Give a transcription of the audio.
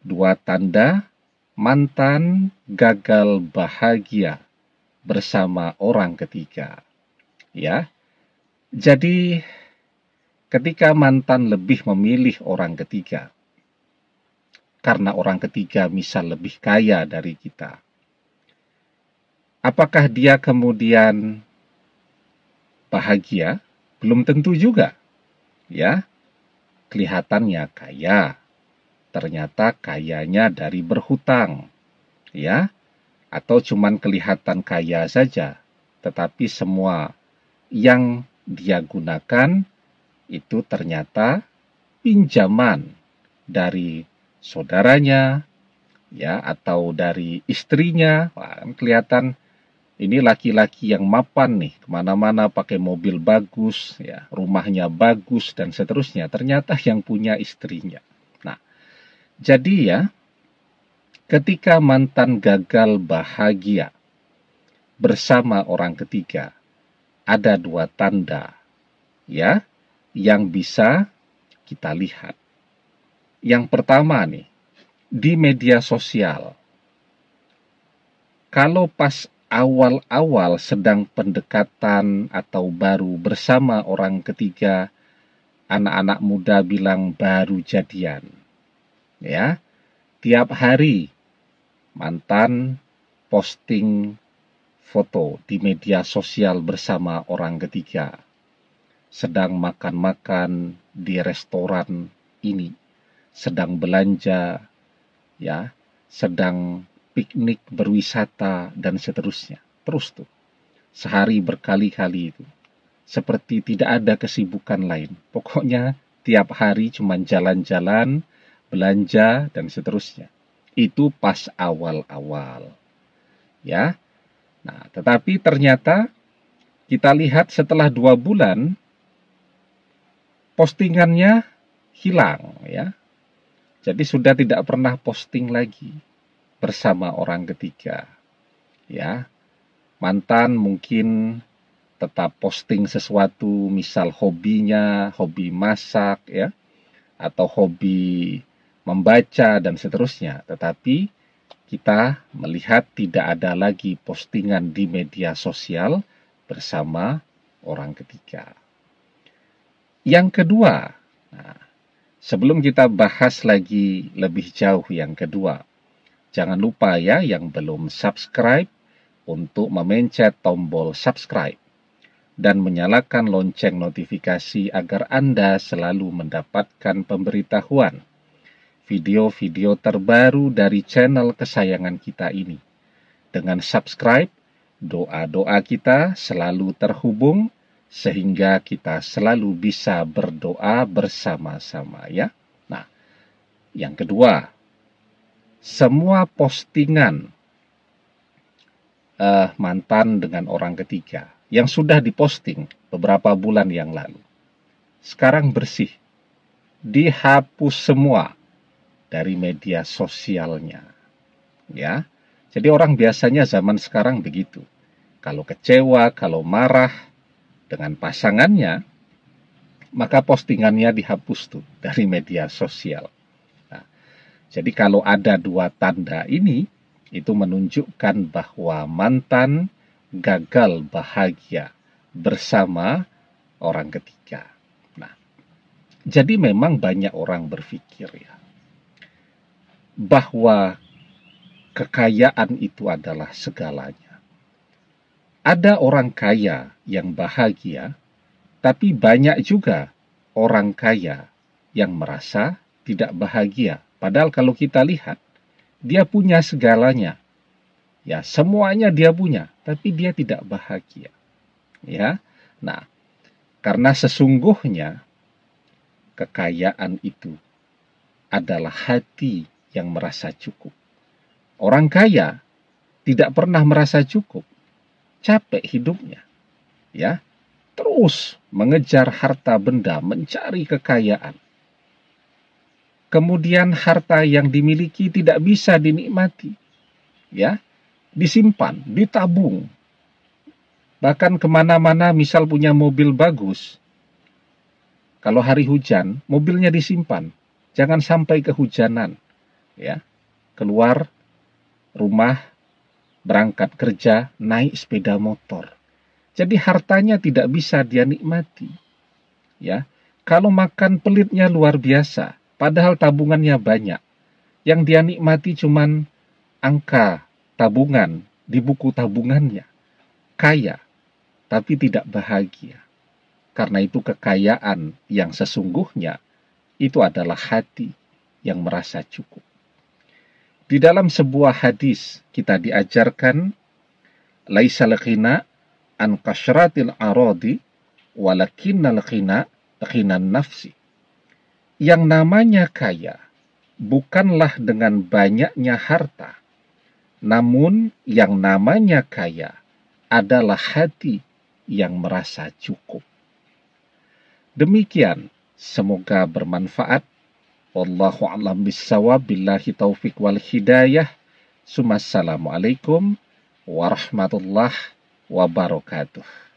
Dua tanda mantan gagal bahagia bersama orang ketiga. Ya. Jadi ketika mantan lebih memilih orang ketiga karena orang ketiga misal lebih kaya dari kita. Apakah dia kemudian bahagia? Belum tentu juga. Ya. Kelihatannya kaya, ternyata kayanya dari berhutang. Ya, atau cuman kelihatan kaya saja, tetapi semua yang dia gunakan itu ternyata pinjaman dari saudaranya ya atau dari istrinya Wah, kan kelihatan ini laki-laki yang mapan nih kemana-mana pakai mobil bagus ya rumahnya bagus dan seterusnya ternyata yang punya istrinya jadi ya, ketika mantan gagal bahagia bersama orang ketiga, ada dua tanda ya yang bisa kita lihat. Yang pertama nih, di media sosial. Kalau pas awal-awal sedang pendekatan atau baru bersama orang ketiga, anak-anak muda bilang baru jadian ya tiap hari mantan posting foto di media sosial bersama orang ketiga sedang makan-makan di restoran ini sedang belanja ya sedang piknik berwisata dan seterusnya terus tuh sehari berkali-kali itu seperti tidak ada kesibukan lain pokoknya tiap hari cuma jalan-jalan belanja dan seterusnya. Itu pas awal-awal. Ya. Nah, tetapi ternyata kita lihat setelah dua bulan postingannya hilang ya. Jadi sudah tidak pernah posting lagi bersama orang ketiga. Ya. Mantan mungkin tetap posting sesuatu, misal hobinya, hobi masak ya, atau hobi membaca, dan seterusnya. Tetapi kita melihat tidak ada lagi postingan di media sosial bersama orang ketiga. Yang kedua, nah, sebelum kita bahas lagi lebih jauh yang kedua, jangan lupa ya yang belum subscribe untuk memencet tombol subscribe dan menyalakan lonceng notifikasi agar Anda selalu mendapatkan pemberitahuan video-video terbaru dari channel kesayangan kita ini. Dengan subscribe, doa-doa kita selalu terhubung sehingga kita selalu bisa berdoa bersama-sama ya. Nah, yang kedua, semua postingan eh, mantan dengan orang ketiga yang sudah diposting beberapa bulan yang lalu. Sekarang bersih. Dihapus semua dari media sosialnya. Ya. Jadi orang biasanya zaman sekarang begitu. Kalau kecewa, kalau marah dengan pasangannya, maka postingannya dihapus tuh dari media sosial. Nah, jadi kalau ada dua tanda ini, itu menunjukkan bahwa mantan gagal bahagia bersama orang ketiga. Nah, jadi memang banyak orang berpikir ya, bahwa kekayaan itu adalah segalanya. Ada orang kaya yang bahagia, tapi banyak juga orang kaya yang merasa tidak bahagia. Padahal kalau kita lihat, dia punya segalanya. Ya, semuanya dia punya, tapi dia tidak bahagia. Ya. Nah, karena sesungguhnya kekayaan itu adalah hati yang merasa cukup. Orang kaya tidak pernah merasa cukup. Capek hidupnya. Ya. Terus mengejar harta benda, mencari kekayaan. Kemudian harta yang dimiliki tidak bisa dinikmati. Ya. Disimpan, ditabung. Bahkan kemana-mana misal punya mobil bagus. Kalau hari hujan, mobilnya disimpan. Jangan sampai kehujanan ya keluar rumah berangkat kerja naik sepeda motor jadi hartanya tidak bisa dia nikmati ya kalau makan pelitnya luar biasa padahal tabungannya banyak yang dia nikmati cuman angka tabungan di buku tabungannya kaya tapi tidak bahagia karena itu kekayaan yang sesungguhnya itu adalah hati yang merasa cukup di dalam sebuah hadis kita diajarkan Laisa khina an kasratil aradi walakinnal khina khinan nafsi. Yang namanya kaya bukanlah dengan banyaknya harta, namun yang namanya kaya adalah hati yang merasa cukup. Demikian, semoga bermanfaat Wallahu a'lam bissawab. Billahi taufik wal hidayah. Assalamualaikum warahmatullahi wabarakatuh.